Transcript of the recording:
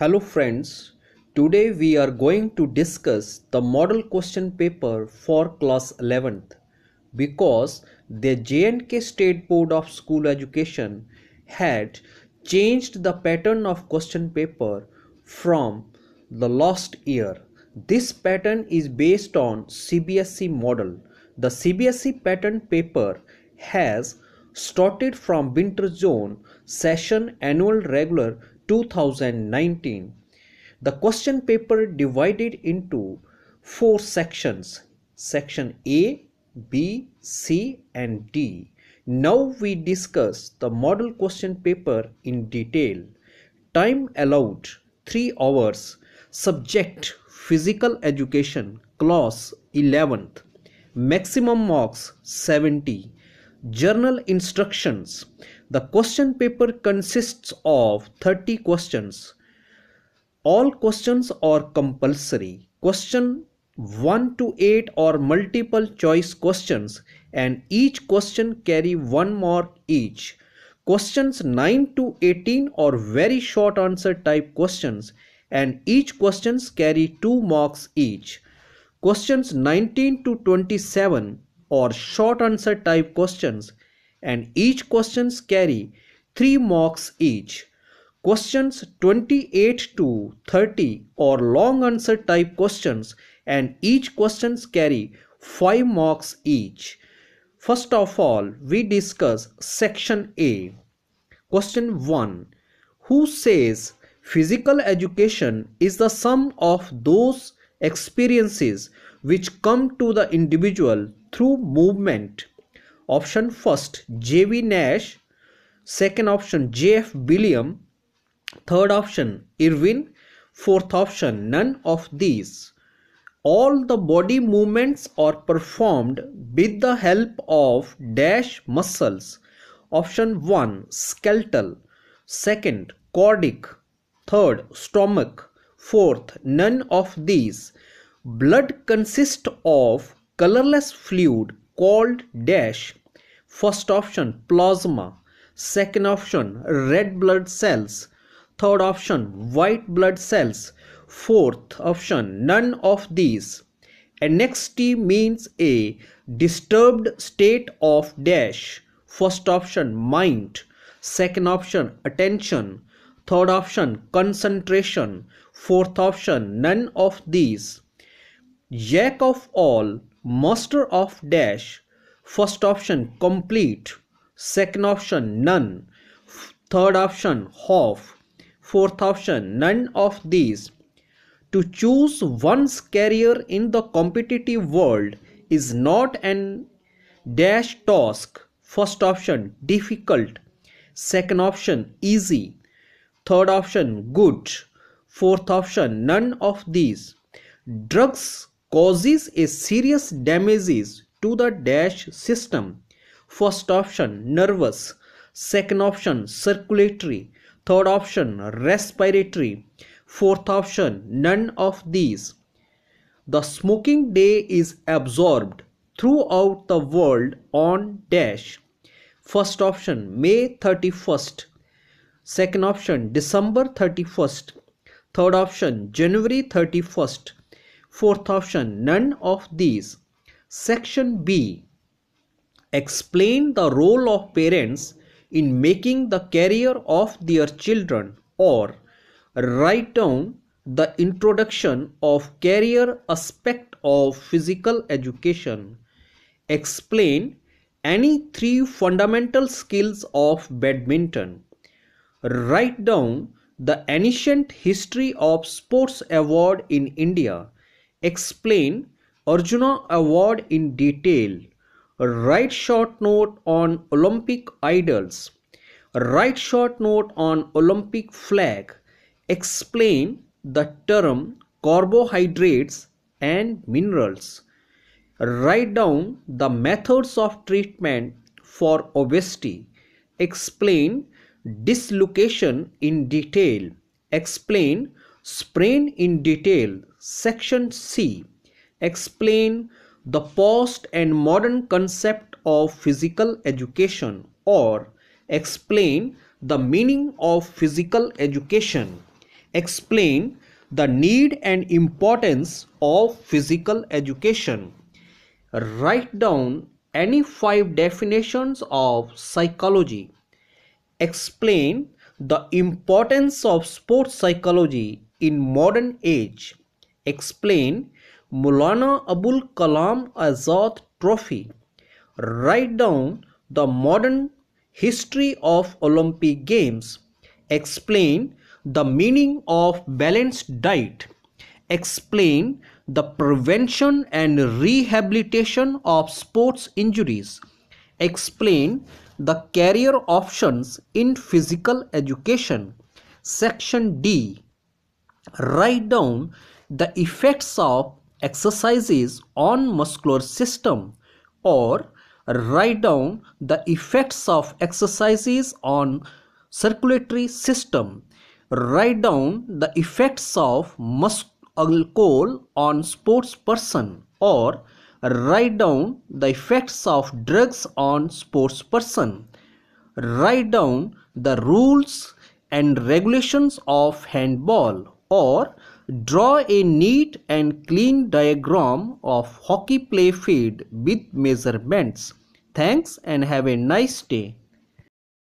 Hello friends, today we are going to discuss the model question paper for class 11th because the JNK State Board of School Education had changed the pattern of question paper from the last year. This pattern is based on CBSE model. The CBSE pattern paper has started from winter zone session annual regular 2019 the question paper divided into four sections section A, B, C and D. Now we discuss the model question paper in detail. Time allowed 3 hours. Subject Physical Education Clause 11th. Maximum marks 70. Journal instructions the question paper consists of 30 questions. All questions are compulsory. Question 1 to 8 are multiple choice questions and each question carry one mark each. Questions 9 to 18 are very short answer type questions and each questions carry 2 marks each. Questions 19 to 27 are short answer type questions and each questions carry 3 marks each. Questions 28 to 30 are long answer type questions and each questions carry 5 marks each. First of all, we discuss section A. Question 1. Who says physical education is the sum of those experiences which come to the individual through movement option first jv nash second option jf billiam third option irwin fourth option none of these all the body movements are performed with the help of dash muscles option 1 skeletal second cordic third stomach fourth none of these blood consists of colorless fluid called dash first option plasma second option red blood cells third option white blood cells fourth option none of these NXT means a disturbed state of dash. First option mind, second option attention, third option concentration, fourth option none of these jack of all, master of dash. First option complete, second option none, third option half, fourth option none of these. To choose one's career in the competitive world is not an dash task. First option difficult, second option easy, third option good, fourth option none of these. Drugs causes a serious damages to the dash system. First option nervous, second option circulatory, third option respiratory, fourth option none of these. The smoking day is absorbed throughout the world on dash. First option May 31st, second option December 31st, third option January 31st, Fourth option, none of these. Section B, explain the role of parents in making the career of their children or write down the introduction of career aspect of physical education. Explain any three fundamental skills of badminton. Write down the ancient history of sports award in India explain Arjuna Award in detail, write short note on Olympic idols, write short note on Olympic flag, explain the term carbohydrates and minerals, write down the methods of treatment for obesity, explain dislocation in detail, explain Sprain in detail, section C, explain the past and modern concept of physical education or explain the meaning of physical education, explain the need and importance of physical education, write down any five definitions of psychology, explain the importance of sports psychology in modern age explain Mulana Abul Kalam Azad Trophy. Write down the modern history of Olympic Games. Explain the meaning of balanced diet. Explain the prevention and rehabilitation of sports injuries. Explain the career options in physical education. Section D write down the effects of exercises on muscular system or write down the effects of exercises on circulatory system write down the effects of alcohol on sports person or write down the effects of drugs on sports person write down the rules and regulations of handball or draw a neat and clean diagram of hockey play field with measurements. Thanks and have a nice day.